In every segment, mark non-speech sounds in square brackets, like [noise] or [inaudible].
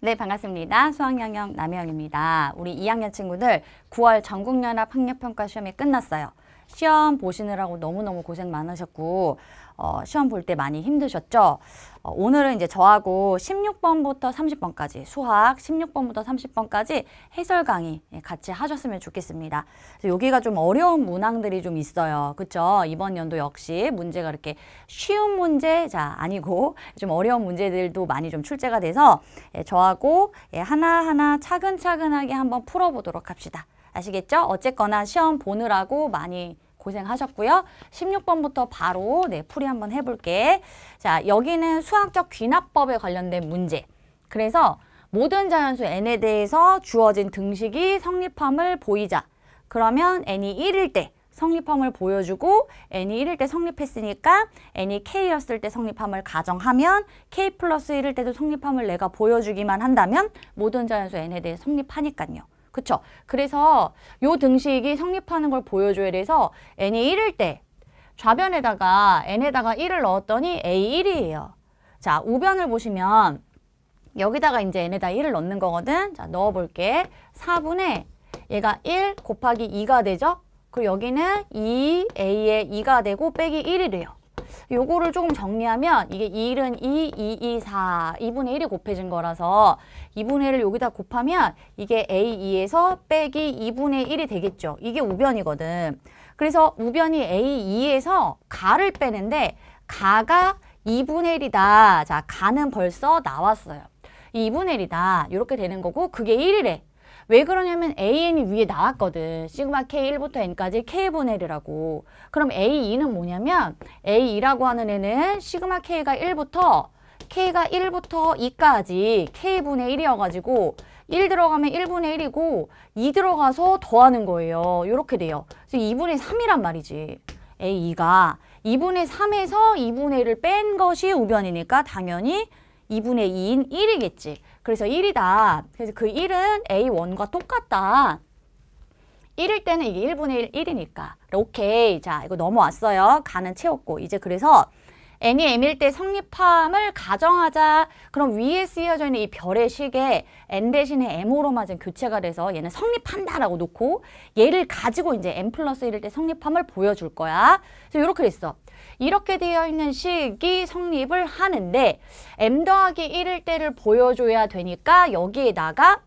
네, 반갑습니다. 수학영역 남영입니다 우리 2학년 친구들 9월 전국연합 학력평가 시험이 끝났어요. 시험 보시느라고 너무너무 고생 많으셨고 어, 시험 볼 때 많이 힘드셨죠? 어, 오늘은 이제 저하고 16번부터 30번까지 수학 16번부터 30번까지 해설 강의 예, 같이 하셨으면 좋겠습니다. 여기가 좀 어려운 문항들이 좀 있어요. 그렇죠? 이번 연도 역시 문제가 이렇게 쉬운 문제자 아니고 [laughs] 좀 어려운 문제들도 많이 좀 출제가 돼서 예, 저하고 예, 하나하나 차근차근하게 한번 풀어보도록 합시다. 아시겠죠? 어쨌거나 시험 보느라고 많이 고생하셨고요. 16번부터 바로 네, 풀이 한번 해볼게. 자, 여기는 수학적 귀납법에 관련된 문제. 그래서 모든 자연수 n에 대해서 주어진 등식이 성립함을 보이자. 그러면 n이 1일 때 성립함을 보여주고 n이 1일 때 성립했으니까 n이 k였을 때 성립함을 가정하면 k 플러스 1일 때도 성립함을 내가 보여주기만 한다면 모든 자연수 n에 대해 성립하니까요. 그쵸? 그래서 요 등식이 성립하는 걸 보여줘야 돼서 n이 1일 때 좌변에다가 n에다가 1을 넣었더니 a1이에요. 자, 우변을 보시면 여기다가 이제 n에다 1을 넣는 거거든. 자, 넣어볼게. 4분의 얘가 1 곱하기 2가 되죠? 그리고 여기는 2a의 2가 되고 빼기 1이래요. 요거를 조금 정리하면 이게 1은 2, 2, 2, 4, 2분의 1이 곱해진 거라서 2분의 1을 여기다 곱하면 이게 A2에서 빼기 2분의 1이 되겠죠. 이게 우변이거든. 그래서 우변이 A2에서 가를 빼는데 가가 2분의 1이다. 자, 가는 벌써 나왔어요. 2분의 1이다. 이렇게 되는 거고 그게 1이래. 왜 그러냐면 AN이 위에 나왔거든. 시그마 K1부터 N까지 K분의 이라고 그럼 A2는 뭐냐면 A2라고 하는 애는 시그마 K가 1부터 K가 1부터 2까지 K분의 1이어가지고 1 들어가면 1분의 1이고 2 들어가서 더하는 거예요. 이렇게 돼요. 그래서 2분의 3이란 말이지. A2가 2분의 3에서 2분의 1을 뺀 것이 우변이니까 당연히 2분의 2인 1이겠지. 그래서 1이다. 그래서 그 1은 A1과 똑같다. 1일 때는 이게 1분의 1, 1이니까. 오케이. 자, 이거 넘어왔어요. 가는 채웠고. 이제 그래서 n이 m일 때 성립함을 가정하자. 그럼 위에 쓰여져 있는 이 별의 식에 n 대신에 m으로 맞은 교체가 돼서 얘는 성립한다라고 놓고 얘를 가지고 이제 n 플러스 1일 때 성립함을 보여줄 거야. 그래서 이렇게 됐어. 이렇게 되어 있는 식이 성립을 하는데 m 더하기 1일 때를 보여줘야 되니까 여기에다가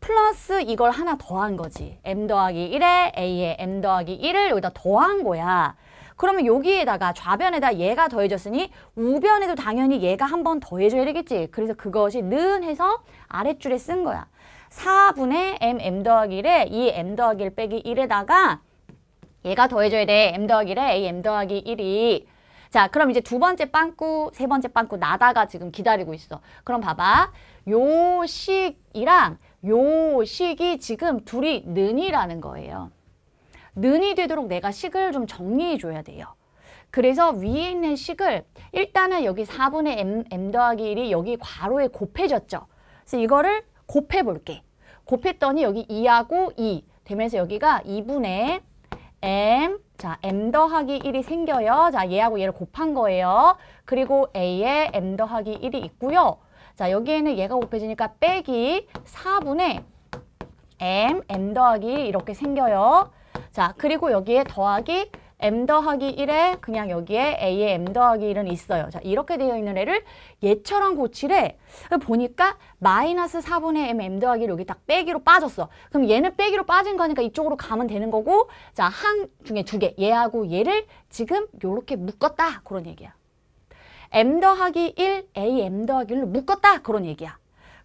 플러스 이걸 하나 더한 거지. m 더하기 1에 a 의 m 더하기 1을 여기다 더한 거야. 그러면 여기에다가 좌변에다 얘가 더해졌으니 우변에도 당연히 얘가 한 번 더해줘야 되겠지. 그래서 그것이 는 해서 아랫줄에 쓴 거야. 4분의 m, m 더하기 1에 이 m 더하기 1 빼기 1에다가 얘가 더해줘야 돼. m 더하기 1에 a, m 더하기 1이 자, 그럼 이제 두 번째 빵꾸, 세 번째 빵꾸 나다가 지금 기다리고 있어. 그럼 봐봐. 요 식이랑 요 식이 지금 둘이 는이라는 거예요. 는이 되도록 내가 식을 좀 정리해 줘야 돼요. 그래서 위에 있는 식을 일단은 여기 4분의 m, m 더하기 1이 여기 괄호에 곱해졌죠. 그래서 이거를 곱해볼게. 곱했더니 여기 2하고 2 되면서 여기가 2분의 m 자, m 더하기 1이 생겨요. 자, 얘하고 얘를 곱한 거예요. 그리고 a에 m 더하기 1이 있고요. 자, 여기에는 얘가 곱해지니까 빼기 4분의 m, m 더하기 1 이렇게 생겨요. 자, 그리고 여기에 더하기 m 더하기 1에 그냥 여기에 a의 m 더하기 1은 있어요. 자 이렇게 되어 있는 애를 얘처럼 고치래. 보니까 마이너스 4분의 m, m 더하기 1 여기 딱 빼기로 빠졌어. 그럼 얘는 빼기로 빠진 거니까 이쪽으로 가면 되는 거고 자 한 중에 두개 얘하고 얘를 지금 요렇게 묶었다 그런 얘기야. m 더하기 1, a m 더하기 1로 묶었다 그런 얘기야.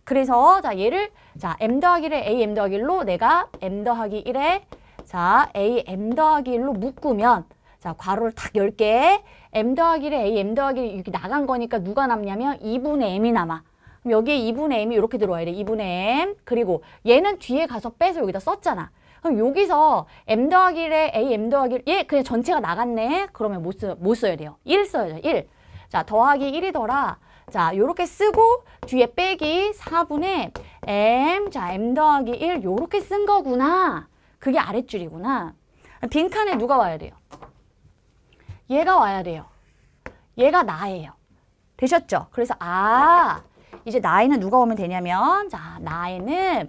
그래서 자 얘를 자 m 더하기 1에 a m 더하기 1로 내가 m 더하기 1에 자, a m 더하기 1로 묶으면 자, 괄호를 딱 10개. m 더하기 1에 a m 더하기 1 이렇게 나간 거니까 누가 남냐면 2분의 m이 남아. 그럼 여기에 2분의 m이 이렇게 들어와야 돼. 2분의 m. 그리고 얘는 뒤에 가서 빼서 여기다 썼잖아. 그럼 여기서 m 더하기 1에 a m 더하기 1, 얘 그냥 전체가 나갔네. 그러면 못, 쓰, 못 써야 돼요. 1 써야죠. 1. 자, 더하기 1이더라. 자, 요렇게 쓰고 뒤에 빼기 4분의 m, 자, m 더하기 1 요렇게 쓴 거구나. 그게 아랫줄이구나. 빈칸에 누가 와야 돼요? 얘가 와야 돼요. 얘가 나예요. 되셨죠? 그래서 아 이제 나에는 누가 오면 되냐면 자 나에는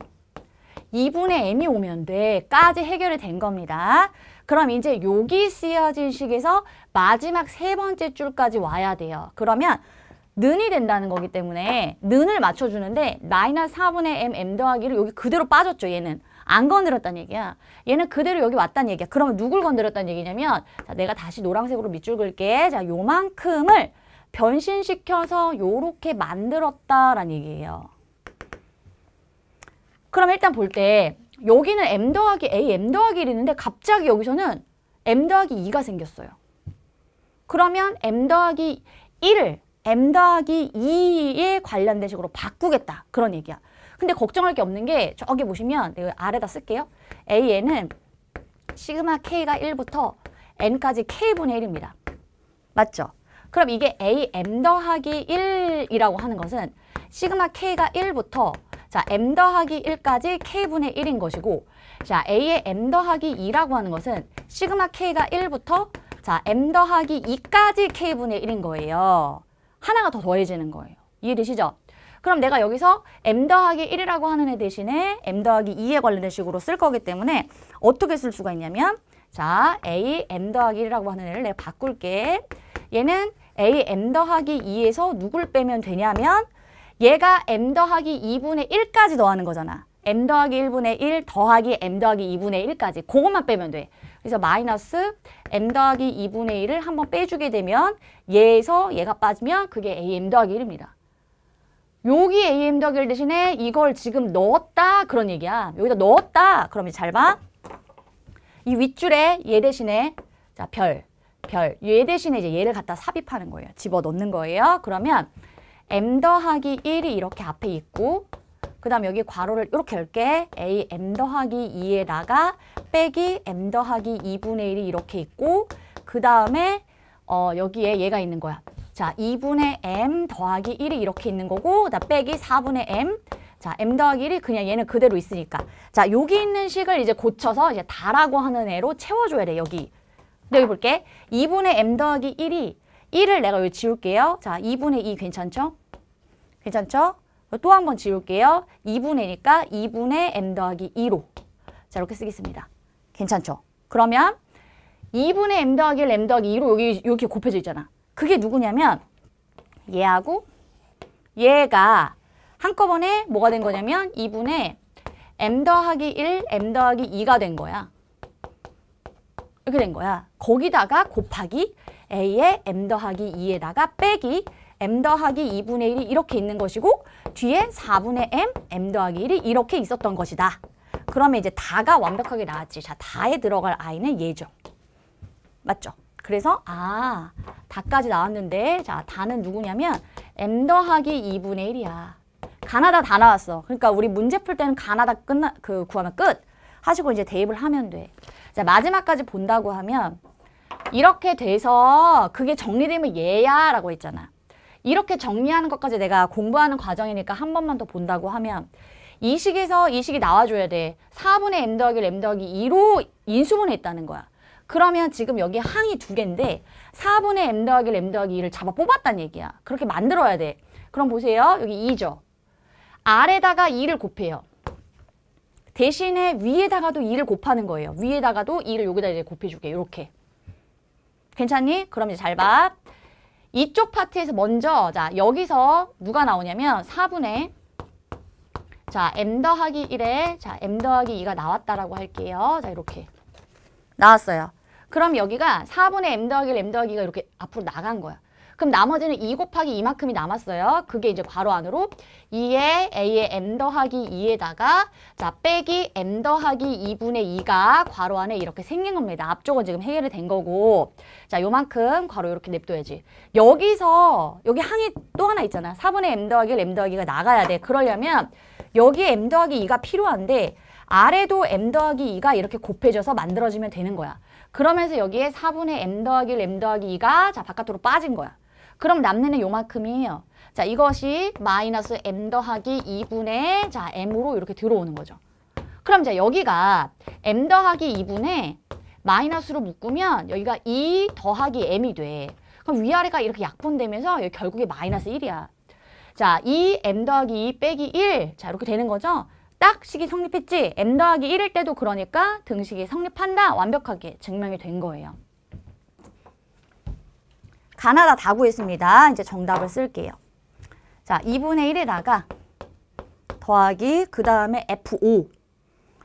2분의 m이 오면 돼 까지 해결이 된 겁니다. 그럼 이제 여기 쓰여진 식에서 마지막 세 번째 줄까지 와야 돼요. 그러면 는이 된다는 거기 때문에 는을 맞춰주는데 마이너 4분의 m, m 더하기를 여기 그대로 빠졌죠 얘는. 안 건드렸다는 얘기야. 얘는 그대로 여기 왔다는 얘기야. 그러면 누굴 건드렸다는 얘기냐면 자, 내가 다시 노란색으로 밑줄 긁게. 자, 요만큼을 변신시켜서 요렇게 만들었다라는 얘기예요. 그럼 일단 볼 때 여기는 m 더하기 a, m 더하기 1이 는데 갑자기 여기서는 m 더하기 2가 생겼어요. 그러면 m 더하기 1을 m 더하기 2에 관련된 식으로 바꾸겠다. 그런 얘기야. 근데 걱정할 게 없는 게 저기 보시면 내가 네, 아래다 쓸게요. AN은 시그마 K가 1부터 N까지 K분의 1입니다. 맞죠? 그럼 이게 AM 더하기 1이라고 하는 것은 시그마 K가 1부터 자, m 더하기 1까지 k분의 1인 것이고 자, a의 m 더하기 2라고 하는 것은 시그마 k가 1부터 자, m 더하기 2까지 k분의 1인 거예요. 하나가 더 더해지는 거예요. 이해되시죠? 그럼 내가 여기서 m 더하기 1이라고 하는 애 대신에 m 더하기 2에 관련된 식으로 쓸 거기 때문에 어떻게 쓸 수가 있냐면 자 a m 더하기 1이라고 하는 애를 내가 바꿀게. 얘는 a m 더하기 2에서 누굴 빼면 되냐면 얘가 m 더하기 2분의 1까지 더하는 거잖아. m 더하기 1분의 1 더하기 m 더하기 2분의 1까지 그것만 빼면 돼. 그래서 마이너스 m 더하기 2분의 1을 한번 빼주게 되면 얘에서 얘가 빠지면 그게 a m 더하기 1입니다. 여기 am 더하기 1 대신에 이걸 지금 넣었다 그런 얘기야. 여기다 넣었다. 그럼 이제 잘 봐. 이 윗줄에 얘 대신에 자 별, 별. 얘 대신에 이제 얘를 갖다 삽입하는 거예요. 집어넣는 거예요. 그러면 m 더하기 1이 이렇게 앞에 있고 그 다음 여기 괄호를 이렇게 열게 a m 더하기 2에다가 빼기 m 더하기 2분의 1이 이렇게 있고 그 다음에 어, 여기에 얘가 있는 거야. 자, 2분의 m 더하기 1이 이렇게 있는 거고 나 빼기 4분의 m 자, m 더하기 1이 그냥 얘는 그대로 있으니까. 자, 여기 있는 식을 이제 고쳐서 이제 다라고 하는 애로 채워줘야 돼, 여기. 여기 볼게. 2분의 m 더하기 1이 1을 내가 여기 지울게요. 자, 2분의 2 괜찮죠? 괜찮죠? 또 한 번 지울게요. 2분의니까 2분의 m 더하기 2로. 자, 이렇게 쓰겠습니다. 괜찮죠? 그러면 2분의 m 더하기 1, m 더하기 2로 여기, 여기 곱해져 있잖아. 그게 누구냐면 얘하고 얘가 한꺼번에 뭐가 된 거냐면 2분의 m 더하기 1, m 더하기 2가 된 거야. 이렇게 된 거야. 거기다가 곱하기 a에 m 더하기 2에다가 빼기 m 더하기 2분의 1이 이렇게 있는 것이고 뒤에 4분의 m, m 더하기 1이 이렇게 있었던 것이다. 그러면 이제 다가 완벽하게 나왔지. 자, 다에 들어갈 i는 예죠. 맞죠? 그래서 아, 다까지 나왔는데 자, 다는 누구냐면 m 더하기 2분의 1이야. 가나다 다 나왔어. 그러니까 우리 문제 풀 때는 가나다 끝나 그 구하면 끝 하시고 이제 대입을 하면 돼. 자, 마지막까지 본다고 하면 이렇게 돼서 그게 정리되면 얘야라고 했잖아. 이렇게 정리하는 것까지 내가 공부하는 과정이니까 한 번만 더 본다고 하면 이 식에서 이 식이 나와줘야 돼. 4분의 m 더하기 m 더하기 2로 인수분해했다는 거야. 그러면 지금 여기 항이 두 개인데 4분의 m 더하기 m 더하기 2를 잡아 뽑았다는 얘기야. 그렇게 만들어야 돼. 그럼 보세요. 여기 2죠. 아래다가 2를 곱해요. 대신에 위에다가도 2를 곱하는 거예요. 위에다가도 2를 여기다 이제 곱해줄게. 이렇게. 괜찮니? 그럼 이제 잘 봐. 이쪽 파트에서 먼저 자 여기서 누가 나오냐면 4분의 자 m 더하기 1에 자 m 더하기 2가 나왔다라고 할게요. 자 이렇게 나왔어요. 그럼 여기가 4분의 m 더하기 1, m 더하기 가 이렇게 앞으로 나간 거야. 그럼 나머지는 2 곱하기 2만큼이 남았어요. 그게 이제 괄호 안으로 2에 a의 m 더하기 2에다가 자 빼기 m 더하기 2분의 2가 괄호 안에 이렇게 생긴 겁니다. 앞쪽은 지금 해결이 된 거고 자 요만큼 괄호 이렇게 냅둬야지. 여기서 여기 항이 또 하나 있잖아. 4분의 m 더하기 1, m 더하기가 나가야 돼. 그러려면 여기에 m 더하기 2가 필요한데 아래도 m 더하기 2가 이렇게 곱해져서 만들어지면 되는 거야. 그러면서 여기에 4분의 m 더하기 1, m 더하기 2가 자 바깥으로 빠진 거야. 그럼 남는 애 요만큼이에요. 자 이것이 마이너스 m 더하기 2분의 자 m으로 이렇게 들어오는 거죠. 그럼 자 여기가 m 더하기 2분의 마이너스로 묶으면 여기가 2 더하기 m이 돼. 그럼 위아래가 이렇게 약분되면서 여기 결국에 마이너스 1이야. 자, 2m 더하기 2 빼기 1. 자, 이렇게 되는 거죠. 딱 식이 성립했지 m 더하기 1일 때도 그러니까 등식이 성립한다 완벽하게 증명이 된 거예요. 가나다 다 구했습니다. 이제 정답을 쓸게요. 자, 2분의 1에다가 더하기 그 다음에 F5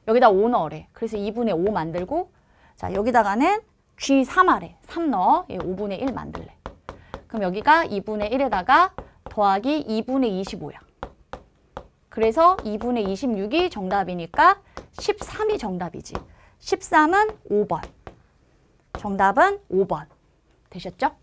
여기다 5 넣으래. 그래서 2분의 5 만들고 자 여기다가는 G3 아래 3 넣어. 예, 5분의 1 만들래. 그럼 여기가 2분의 1에다가 더하기 2분의 25야. 그래서 2분의 26이 정답이니까 13이 정답이지. 13은 5번. 정답은 5번. 되셨죠?